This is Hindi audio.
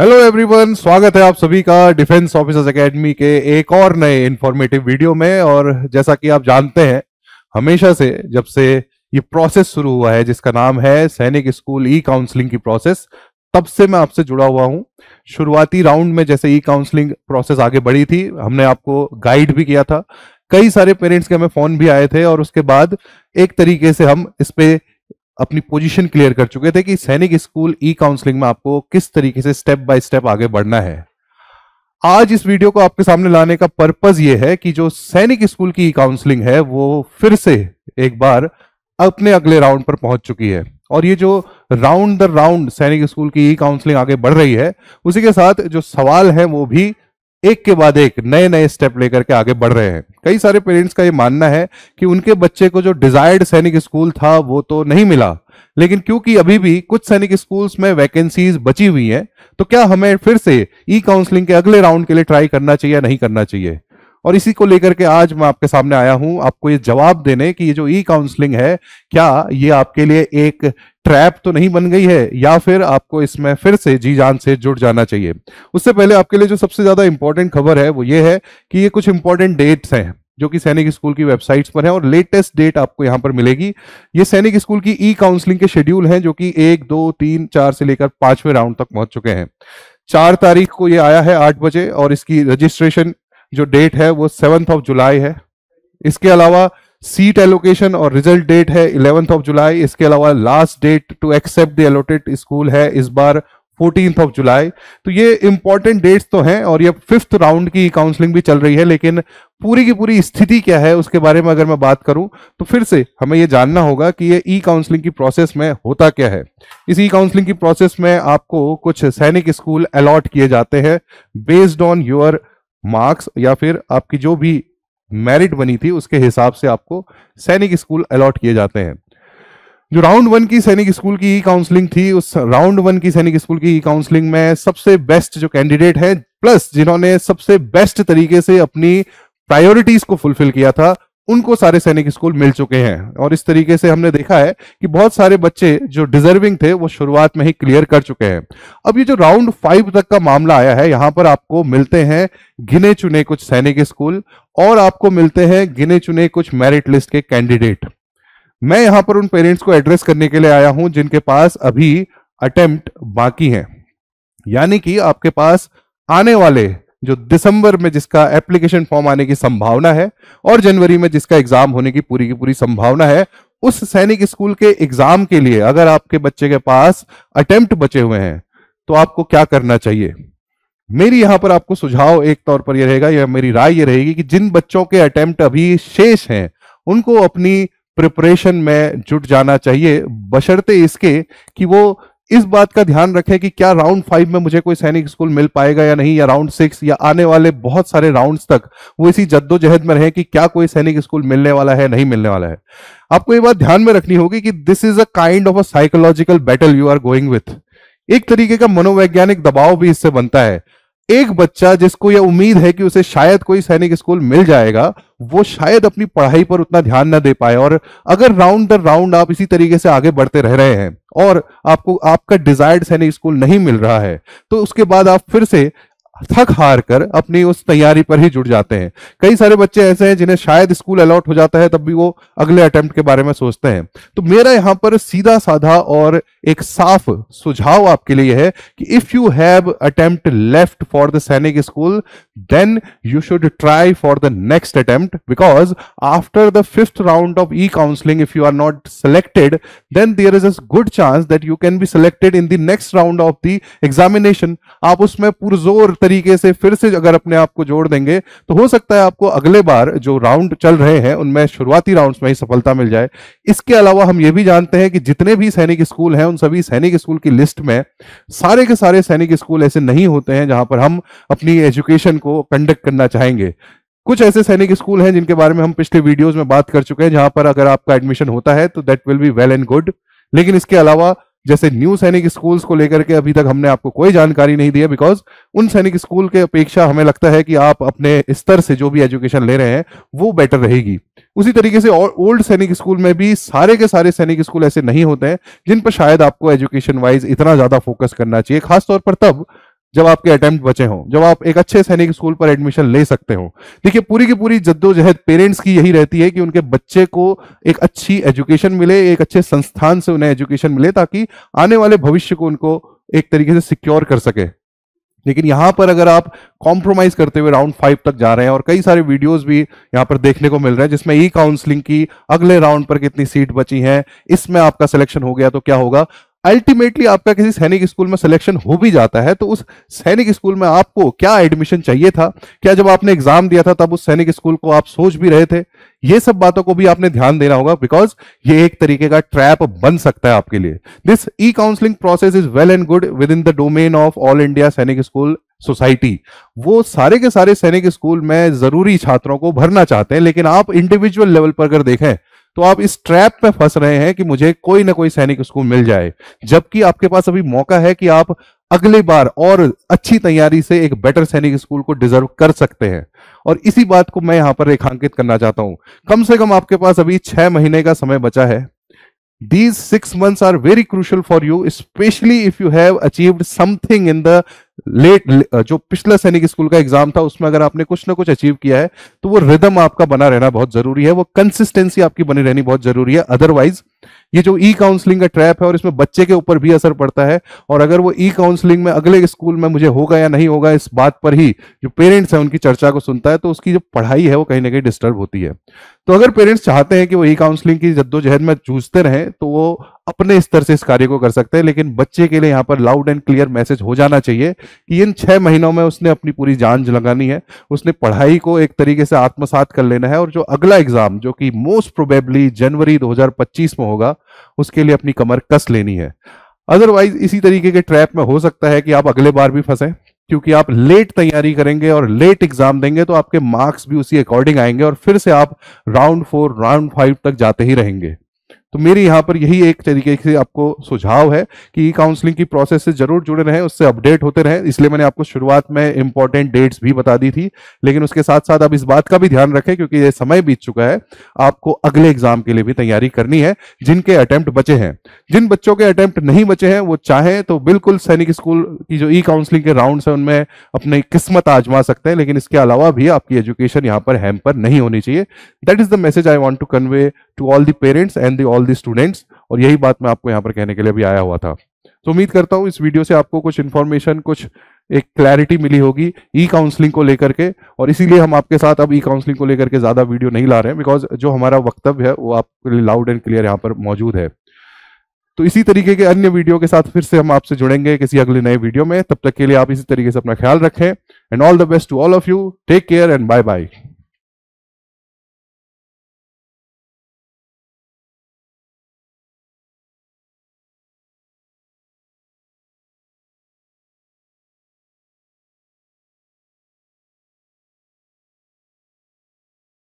हेलो एवरीवन स्वागत है आप सभी का डिफेंस ऑफिसर्स एकेडमी के एक और नए इन्फॉर्मेटिव वीडियो में और जैसा कि आप जानते हैं हमेशा से जब से ये प्रोसेस शुरू हुआ है जिसका नाम है सैनिक स्कूल ई काउंसलिंग की प्रोसेस तब से मैं आपसे जुड़ा हुआ हूं शुरुआती राउंड में जैसे ई काउंसलिंग प्रोसेस आगे बढ़ी थी हमने आपको गाइड भी किया था कई सारे पेरेंट्स के हमें फोन भी आए थे और उसके बाद एक तरीके से हम इस पे अपनी पोजीशन क्लियर कर चुके थे कि सैनिक स्कूल ई काउंसलिंग में आपको किस तरीके से स्टेप बाय स्टेप आगे बढ़ना है आज इस वीडियो को आपके सामने लाने का पर्पज ये है कि जो सैनिक स्कूल की ई काउंसलिंग है वो फिर से एक बार अपने अगले राउंड पर पहुंच चुकी है और ये जो round the round Sainik school की ई काउंसलिंग आगे बढ़ रही है उसी के साथ जो सवाल है वो भी एक के बाद एक नए नए स्टेप लेकर के आगे बढ़ रहे हैं कई सारे पेरेंट्स का ये मानना है कि उनके बच्चे को जो डिजायर्ड सैनिक स्कूल था वो तो नहीं मिला लेकिन क्योंकि अभी भी कुछ सैनिक स्कूल्स में वैकेंसीज बची हुई हैं तो क्या हमें फिर से ई काउंसलिंग के अगले राउंड के लिए ट्राई करना चाहिए या नहीं करना चाहिए और इसी को लेकर के आज मैं आपके सामने आया हूं आपको ये जवाब देने कि ये जो ई काउंसलिंग है क्या ये आपके लिए एक ट्रैप तो नहीं बन गई है या फिर आपको इसमें फिर से जी जान से जुड़ जाना चाहिए उससे पहले आपके लिए जो सबसे ज्यादा इंपॉर्टेंट खबर है वो ये है कि ये कुछ इंपॉर्टेंट डेट्स हैं जो कि सैनिक स्कूल की वेबसाइट्स पर है और लेटेस्ट डेट आपको यहां पर मिलेगी ये सैनिक स्कूल की ई काउंसलिंग के शेड्यूल हैं जो कि एक दो तीन चार से लेकर पांचवें राउंड तक पहुंच चुके हैं चार तारीख को ये आया है आठ बजे और इसकी रजिस्ट्रेशन जो डेट है वो सेवंथ ऑफ जुलाई है इसके अलावा सीट एलोकेशन और रिजल्ट डेट है इलेवेंथ ऑफ जुलाई इसके अलावा last date to accept the allotted school है इस बार फोर्टीन ऑफ जुलाई तो ये इंपॉर्टेंट डेट्स तो हैं और ये फिफ्थ राउंड की काउंसलिंग भी चल रही है लेकिन पूरी की पूरी स्थिति क्या है उसके बारे में अगर मैं बात करूं तो फिर से हमें ये जानना होगा कि ये ई काउंसलिंग की प्रोसेस में होता क्या है इस ई काउंसलिंग की प्रोसेस में आपको कुछ सैनिक स्कूल अलॉट किए जाते हैं बेस्ड ऑन योर मार्क्स या फिर आपकी जो भी मेरिट बनी थी उसके हिसाब से आपको सैनिक स्कूल अलॉट किए जाते हैं जो राउंड वन की सैनिक स्कूल की ई काउंसलिंग थी उस राउंड वन की सैनिक स्कूल की ई काउंसलिंग में सबसे बेस्ट जो कैंडिडेट है प्लस जिन्होंने सबसे बेस्ट तरीके से अपनी प्रायोरिटीज को फुलफिल किया था उनको सारे सैनिक स्कूल मिल चुके हैं और इस तरीके से हमने देखा है कि बहुत सारे बच्चे जो डिजर्विंग थे वो शुरुआत में ही क्लियर कर चुके हैं अब ये जो राउंड फाइव तक का मामला आया है यहां पर आपको मिलते हैं गिने चुने कुछ सैनिक स्कूल और आपको मिलते हैं गिने चुने कुछ मेरिट लिस्ट के कैंडिडेट मैं यहां पर उन पेरेंट्स को एड्रेस करने के लिए आया हूं जिनके पास अभी अटेम्प्ट बाकी है यानी कि आपके पास आने वाले जो दिसंबर में जिसका एप्लीकेशन फॉर्म आने की संभावना है और जनवरी में जिसका एग्जाम होने की पूरी की पूरी संभावना है उस सैनिक स्कूल के एग्जाम के लिए अगर आपके बच्चे के पास अटेम्प्ट बचे हुए हैं तो आपको क्या करना चाहिए मेरी यहां पर आपको सुझाव एक तौर पर यह रहेगा या मेरी राय ये रहेगी कि जिन बच्चों के अटेम्प्ट अभी शेष हैं उनको अपनी प्रिपरेशन में जुट जाना चाहिए बशर्ते इसके कि वो इस बात का ध्यान रखें कि क्या राउंड फाइव में मुझे कोई सैनिक स्कूल मिल पाएगा या नहीं या राउंड सिक्स या आने वाले बहुत सारे राउंड्स तक वो इसी जद्दोजहद में रहे कि क्या कोई सैनिक स्कूल मिलने वाला है नहीं मिलने वाला है आपको ये बात ध्यान में रखनी होगी कि this is a kind of a psychological battle you are going with एक तरीके का मनोवैज्ञानिक दबाव भी इससे बनता है एक बच्चा जिसको यह उम्मीद है कि उसे शायद कोई सैनिक स्कूल मिल जाएगा वो शायद अपनी पढ़ाई पर उतना ध्यान ना दे पाए और अगर राउंड द राउंड आप इसी तरीके से आगे बढ़ते रह रहे हैं और आपको आपका डिजायर्ड सैनिक स्कूल नहीं मिल रहा है तो उसके बाद आप फिर से थक हार कर अपनी उस तैयारी पर ही जुड़ जाते हैं कई सारे बच्चे ऐसे हैं जिन्हें शायद स्कूल अलॉट हो जाता है तब भी वो अगले अटेम्प्ट के बारे में सोचते हैं तो मेरा यहां पर सीधा साधा और एक साफ सुझाव आपके लिए है कि if you have attempt left for the Sainik school then you should try for the next attempt because after the fifth round of e counselling if you are not selected then there is a good chance that you can be selected in the next round of the examination आप उसमें पुरजोर तरीके से फिर से अगर अपने आप को जोड़ देंगे तो हो सकता है आपको अगले बार जो राउंड चल रहे हैं उनमें शुरुआती राउंड्स में ही सफलता मिल जाए इसके अलावा हम ये भी जानते हैं कि जितने भी सैनिक स्कूल हैं उन सभी सैनिक स्कूल की लिस्ट में सारे के सारे सैनिक स्कूल ऐसे नहीं होते हैं जहां पर हम अपनी एजुकेशन को कंडक्ट करना चाहेंगे कुछ ऐसे सैनिक स्कूल हैं जिनके बारे में हम पिछले वीडियोस में बात कर चुके हैं जहां पर अगर आपका एडमिशन होता है तो that will be well and good लेकिन इसके अलावा जैसे न्यू सैनिक स्कूल्स को लेकर के अभी तक हमने आपको कोई जानकारी नहीं दी है बिकॉज उन सैनिक स्कूल के अपेक्षा हमें लगता है कि आप अपने स्तर से जो भी एजुकेशन ले रहे हैं वो बेटर रहेगी उसी तरीके से और ओल्ड सैनिक स्कूल में भी सारे के सारे सैनिक स्कूल ऐसे नहीं होते हैं जिन पर शायद आपको एजुकेशन वाइज इतना ज्यादा फोकस करना चाहिए खासतौर पर तब जब आपके अटेम्प्ट बचे हों जब आप एक अच्छे सैनिक स्कूल पर एडमिशन ले सकते हो देखिए पूरी की पूरी जद्दोजहद पेरेंट्स की यही रहती है कि उनके बच्चे को एक अच्छी एजुकेशन मिले एक अच्छे संस्थान से उन्हें एजुकेशन मिले ताकि आने वाले भविष्य को उनको एक तरीके से सिक्योर कर सके लेकिन यहां पर अगर आप कॉम्प्रोमाइज करते हुए राउंड फाइव तक जा रहे हैं और कई सारे वीडियोस भी यहां पर देखने को मिल रहे हैं जिसमें ई काउंसलिंग की अगले राउंड पर कितनी सीट बची है इसमें आपका सिलेक्शन हो गया तो क्या होगा अल्टीमेटली आपका किसी सैनिक स्कूल में सिलेक्शन हो भी जाता है तो उस सैनिक स्कूल में आपको क्या एडमिशन चाहिए था क्या जब आपने एग्जाम दिया था तब उस सैनिक स्कूल को आप सोच भी रहे थे ये सब बातों को भी आपने ध्यान देना होगा बिकॉज ये एक तरीके का ट्रैप बन सकता है आपके लिए this e counselling process is well and good within the domain of all India Sainik school society वो सारे के सारे सैनिक स्कूल में जरूरी छात्रों को भरना चाहते हैं लेकिन आप इंडिविजुअल लेवल पर अगर देखें तो आप इस ट्रैप में फंस रहे हैं कि मुझे कोई ना कोई सैनिक उसको मिल जाए जबकि आपके पास अभी मौका है कि आप अगली बार और अच्छी तैयारी से एक बेटर सैनिक स्कूल को डिजर्व कर सकते हैं और इसी बात को मैं यहां पर रेखांकित करना चाहता हूं कम से कम आपके पास अभी छह महीने का समय बचा है these six months are very crucial for you specially if you have achieved something in the late uh, जो पिछला सैनिक स्कूल का एग्जाम था उसमें अगर आपने कुछ ना कुछ अचीव किया है तो वो रिदम आपका बना रहना बहुत जरूरी है वो कंसिस्टेंसी आपकी बनी रहनी बहुत जरूरी है अदरवाइज ये जो ई काउंसलिंग का ट्रैप है और इसमें बच्चे के ऊपर भी असर पड़ता है और अगर वो ई काउंसलिंग में अगले स्कूल में मुझे होगा या नहीं होगा इस बात पर ही जो पेरेंट्स है उनकी चर्चा को सुनता है तो उसकी जो पढ़ाई है वो कहीं ना कहीं डिस्टर्ब होती है तो अगर पेरेंट्स चाहते हैं कि वो ई काउंसलिंग की जद्दोजहद में जूझते रहें तो वो अपने स्तर से इस कार्य को कर सकते हैं लेकिन बच्चे के लिए यहाँ पर लाउड एंड क्लियर मैसेज हो जाना चाहिए कि इन छह महीनों में उसने अपनी पूरी जान लगानी है उसने पढ़ाई को एक तरीके से आत्मसात कर लेना है और जो अगला एग्जाम जो कि मोस्ट प्रोबेबली जनवरी 2025 में होगा उसके लिए अपनी कमर कस लेनी है अदरवाइज इसी तरीके के ट्रैप में हो सकता है कि आप अगले बार भी फंसे क्योंकि आप लेट तैयारी करेंगे और लेट एग्जाम देंगे तो आपके मार्क्स भी उसी अकॉर्डिंग आएंगे और फिर से आप राउंड फोर राउंड फाइव तक जाते ही रहेंगे तो मेरी यहाँ पर यही एक तरीके से आपको सुझाव है कि ई काउंसलिंग की प्रोसेस से जरूर जुड़े रहें उससे अपडेट होते रहें इसलिए मैंने आपको शुरुआत में इंपॉर्टेंट डेट्स भी बता दी थी लेकिन उसके साथ साथ आप इस बात का भी ध्यान रखें क्योंकि ये समय बीत चुका है आपको अगले एग्जाम के लिए भी तैयारी करनी है जिनके अटैम्प्ट बचे हैं जिन बच्चों के अटैम्प्ट नहीं बचे हैं वो चाहे तो बिल्कुल सैनिक स्कूल की जो ई काउंसलिंग के राउंड है उनमें अपनी किस्मत आजमा सकते हैं लेकिन इसके अलावा भी आपकी एजुकेशन यहाँ पर हैम्पर नहीं होनी चाहिए that is the message I want to convey to all the parents and the all the students और यही बात मैं आपको यहाँ पर कहने के लिए भी आया हुआ था तो उम्मीद करता हूँ इस वीडियो से आपको कुछ इन्फॉर्मेशन कुछ एक क्लैरिटी मिली होगी ई काउंसलिंग को लेकर के और इसीलिए हम आपके साथ अब ई काउंसलिंग को लेकर के ज़्यादा वीडियो नहीं ला रहे हैं बिकॉज जो हमारा वक्तव्य है वो आपके लिए लाउड एंड क्लियर यहाँ पर मौजूद है तो इसी तरीके के अन्य वीडियो के साथ फिर से हम आपसे जुड़ेंगे किसी अगले नए वीडियो में तब तक के लिए आप इसी तरीके से अपना ख्याल रखें and all the best to all of you take care and bye bye